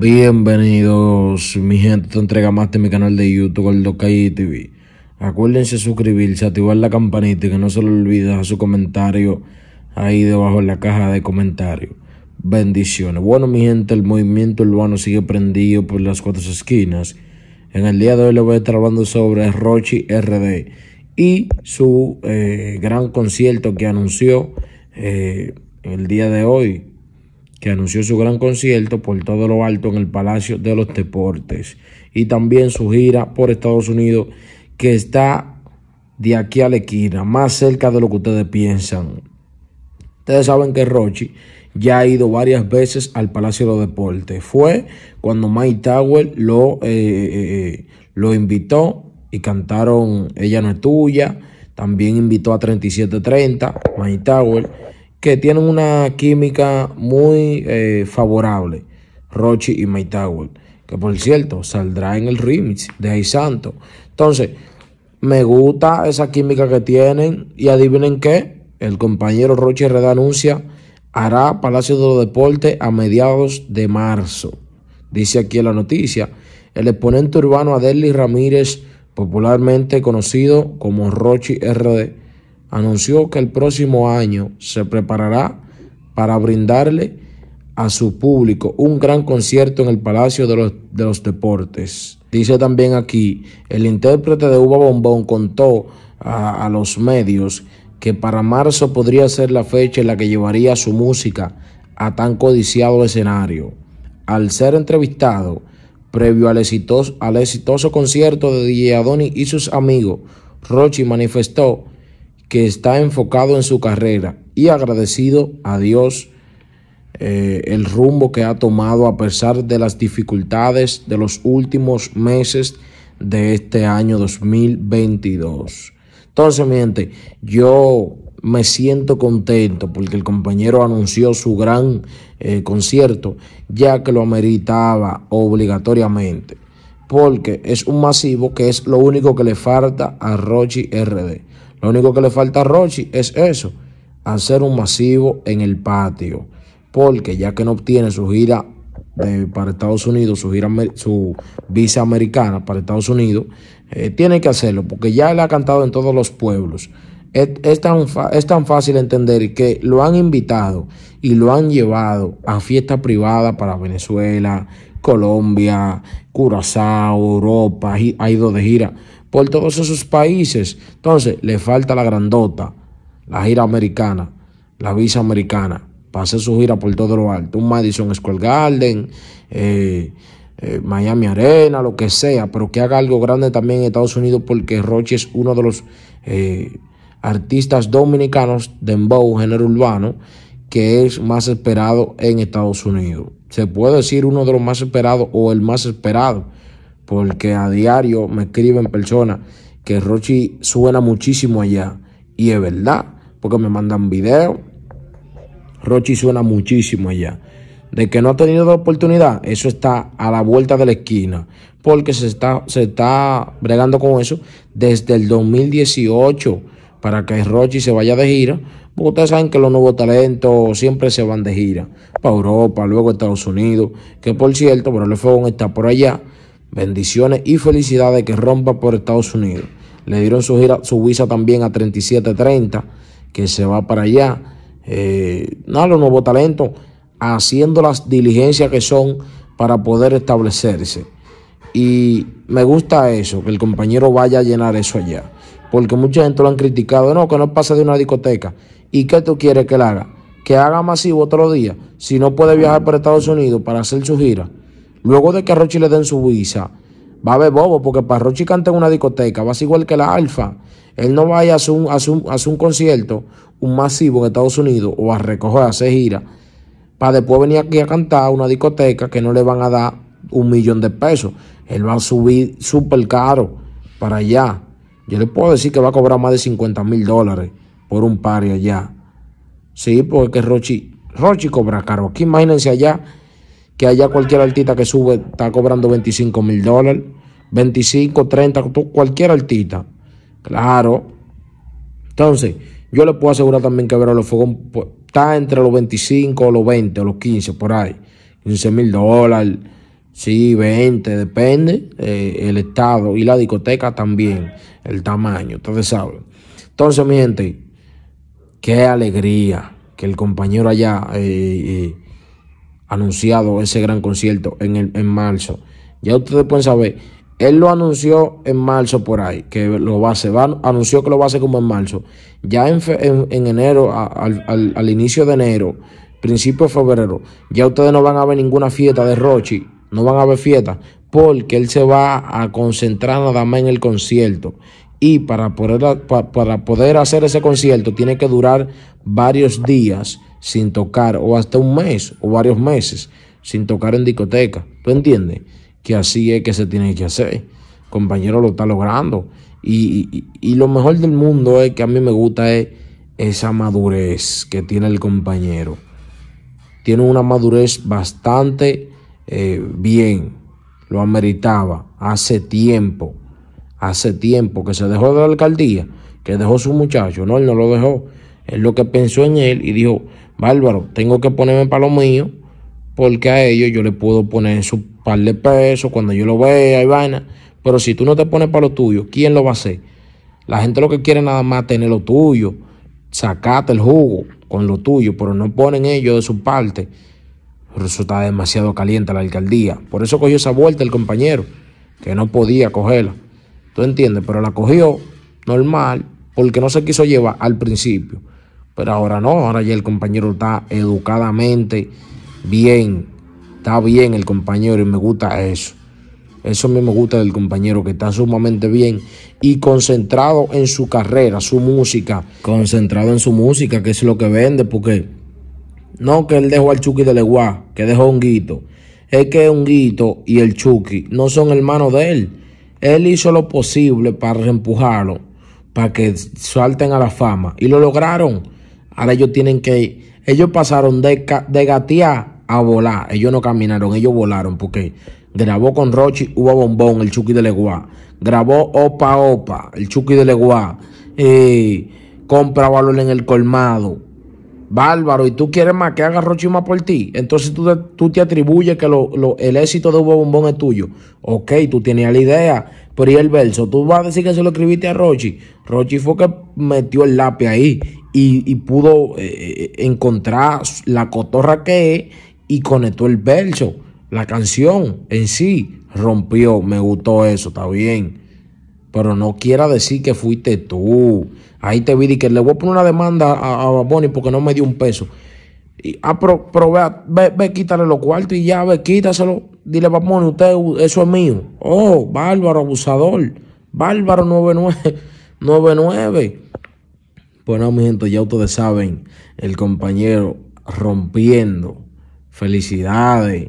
Bienvenidos, mi gente, te entrega más de mi canal de YouTube, el Dokai TV. Acuérdense suscribirse, activar la campanita y que no se lo olvide dejar su comentario ahí debajo en la caja de comentarios. Bendiciones. Bueno, mi gente, el movimiento urbano sigue prendido por las cuatro esquinas. En el día de hoy le voy a estar hablando sobre Rochi RD y su eh, gran concierto que anunció eh, el día de hoy que anunció su gran concierto por todo lo alto en el Palacio de los Deportes y también su gira por Estados Unidos que está de aquí a la esquina, más cerca de lo que ustedes piensan. Ustedes saben que Rochi ya ha ido varias veces al Palacio de los Deportes. Fue cuando Mike Tower lo, eh, eh, eh, lo invitó y cantaron Ella no es tuya. También invitó a 3730, Mike Tower que tienen una química muy eh, favorable, Rochi y Maytawel, que por cierto saldrá en el remix de Ay Santo. Entonces, me gusta esa química que tienen y adivinen qué, el compañero Rochi R.D. anuncia hará Palacio de los Deportes a mediados de marzo. Dice aquí en la noticia, el exponente urbano Adelis Ramírez, popularmente conocido como Rochi RD, anunció que el próximo año se preparará para brindarle a su público un gran concierto en el Palacio de los, Deportes. Dice también aquí, el intérprete de Uva Bombón contó a, los medios que para marzo podría ser la fecha en la que llevaría su música a tan codiciado escenario. Al ser entrevistado, previo al exitoso, al exitoso concierto de DJ y sus amigos, Rochi manifestó que está enfocado en su carrera y agradecido a Dios eh, el rumbo que ha tomado a pesar de las dificultades de los últimos meses de este año 2022. Entonces, mi gente, yo me siento contento porque el compañero anunció su gran eh, concierto, ya que lo ameritaba obligatoriamente, porque es un masivo que es lo único que le falta a Rochi RD. Lo único que le falta a Rochi es eso, hacer un masivo en el patio, porque ya que no obtiene su gira para Estados Unidos, su, gira, su visa americana para Estados Unidos, eh, tiene que hacerlo, porque ya él ha cantado en todos los pueblos. Es, tan es, tan fácil entender que lo han invitado y lo han llevado a fiestas privadas para Venezuela, Colombia, Curazao, Europa, ha ido de gira por todos esos países. Entonces, le falta la grandota, la gira americana, la visa americana, para hacer su gira por todo lo alto. Un Madison Square Garden, eh, eh, Miami Arena, lo que sea, pero que haga algo grande también en Estados Unidos, porque Roche es uno de los eh, artistas dominicanos de Mbow, género urbano, que es más esperado en Estados Unidos. Se puede decir uno de los más esperados o el más esperado porque a diario me escriben personas que Rochi suena muchísimo allá. Y es verdad, porque me mandan videos. Rochi suena muchísimo allá. De que no ha tenido la oportunidad, eso está a la vuelta de la esquina. Porque se está, se está bregando con eso desde el 2018 para que Rochi se vaya de gira. Porque ustedes saben que los nuevos talentos siempre se van de gira. Para Europa, luego Estados Unidos. Que por cierto, pero el fuego está por allá. Bendiciones y felicidades que rompa por Estados Unidos. Le dieron su, su visa también a 3730, que se va para allá. Eh, nada, los nuevos talentos, haciendo las diligencias que son para poder establecerse. Y me gusta eso, que el compañero vaya a llenar eso allá. Porque mucha gente lo han criticado, no, que no pasa de una discoteca. ¿Y qué tú quieres que le haga? Que haga masivo otro día. Si no puede viajar por Estados Unidos para hacer su gira, Luego de que a Rochi le den su visa, va a haber bobo, porque para Rochi cantar en una discoteca, va a ser igual que la Alfa. Él no va a ir a hacer un, a un, concierto, un masivo en Estados Unidos, o a recoger, a hacer gira, para después venir aquí a cantar a una discoteca que no le van a dar un millón de pesos. Él va a subir súper caro para allá. Yo le puedo decir que va a cobrar más de 50 mil dólares por un par allá. Sí, porque Rochi, Rochi cobra caro. Aquí imagínense allá que allá cualquier artista que sube está cobrando 25 mil dólares, 25, 30, cualquier artista. Claro. Entonces, yo le puedo asegurar también que Verón Fogón pues, está entre los 25, o los 20, o los 15, por ahí. 15 mil dólares, sí, 20, depende eh, el estado y la discoteca también, el tamaño, ustedes saben. Entonces, mi gente, qué alegría que el compañero allá... Eh, eh, anunciado ese gran concierto en, en marzo. Ya ustedes pueden saber, él lo anunció en marzo por ahí, que lo va a hacer, anunció que lo va a hacer como en marzo. Ya en, en, enero, al, inicio de enero, principio de febrero, ya ustedes no van a ver ninguna fiesta de Rochi, no van a ver fiesta, porque él se va a concentrar nada más en el concierto. Y para poder, para poder hacer ese concierto tiene que durar varios días sin tocar o hasta un mes o varios meses sin tocar en discoteca. ¿Tú entiendes? Que así es que se tiene que hacer. Compañero lo está logrando. Y, lo mejor del mundo es que a mí me gusta esa madurez que tiene el compañero. Tiene una madurez bastante eh, bien. Lo ameritaba hace tiempo. Hace tiempo que se dejó de la alcaldía, que dejó su muchacho. No, él no lo dejó. es lo que pensó en él y dijo, bárbaro, tengo que ponerme para lo mío, porque a ellos yo le puedo poner su par de pesos cuando yo lo vea y vaina. Pero si tú no te pones para lo tuyo, ¿quién lo va a hacer? La gente lo que quiere nada más tener lo tuyo, sacate el jugo con lo tuyo, pero no ponen ellos de su parte. Resulta demasiado caliente la alcaldía. Por eso cogió esa vuelta el compañero, que no podía cogerla. ¿Tú entiendes? Pero la cogió normal porque no se quiso llevar al principio. Pero ahora no, ahora ya el compañero está educadamente bien. Está bien el compañero y me gusta eso. Eso a mí me gusta del compañero que está sumamente bien y concentrado en su carrera, su música. Concentrado en su música, que es lo que vende, porque no que él dejó al Chucky de Leguá, que dejó a guito. Es que un guito y el Chucky no son hermanos de él. Él hizo lo posible para empujarlo para que salten a la fama. Y lo lograron. Ahora ellos tienen que Ellos pasaron de, de gatear a volar. Ellos no caminaron, ellos volaron porque grabó con Rochi Hubo Bombón, el Chucky de Leguá. Grabó Opa Opa, el Chucky de Leguá. Eh, compra valor en el colmado. Bárbaro, y tú quieres más que haga Rochi más por ti. Entonces tú, tú te atribuyes que lo, el éxito de hubo Bombón es tuyo. Ok, tú tenías la idea, pero ¿y el verso? Tú vas a decir que se lo escribiste a Rochi. Rochi fue que metió el lápiz ahí y, pudo eh, eh, encontrar la cotorra que es y conectó el verso. La canción en sí rompió, me gustó eso, está bien. Pero no quiera decir que fuiste tú. Ahí te vi y que le voy a poner una demanda a, a Bonnie porque no me dio un peso. Y, ah, pero, ve, ve, quítale los cuartos y ya, ve, quítaselo. Dile, vamos, usted, eso es mío. Oh, bárbaro, abusador. Bárbaro 99. 99. Bueno, mi gente, ya ustedes saben, el compañero rompiendo. Felicidades.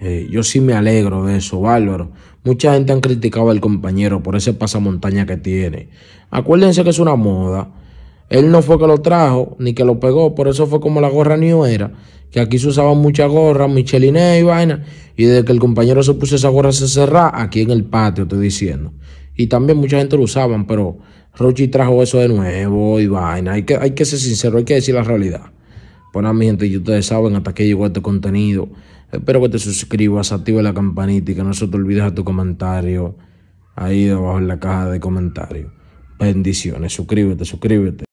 Eh, yo sí me alegro de eso, bárbaro. Mucha gente han criticado al compañero por ese pasamontaña que tiene. Acuérdense que es una moda. Él no fue que lo trajo ni que lo pegó, por eso fue como la gorra New Era, que aquí se usaban muchas gorras, micheliné y vaina, y desde que el compañero se puso esa gorra se cerrar, aquí en el patio, estoy diciendo. Y también mucha gente lo usaban, pero Rochi trajo eso de nuevo y vaina. Hay que, hay que ser sincero, hay que decir la realidad. Bueno, pues mi gente, y ustedes saben hasta que llegó este contenido. Espero que te suscribas, active la campanita y que no se te olvides a tu comentario ahí debajo en la caja de comentarios. Bendiciones, suscríbete, suscríbete.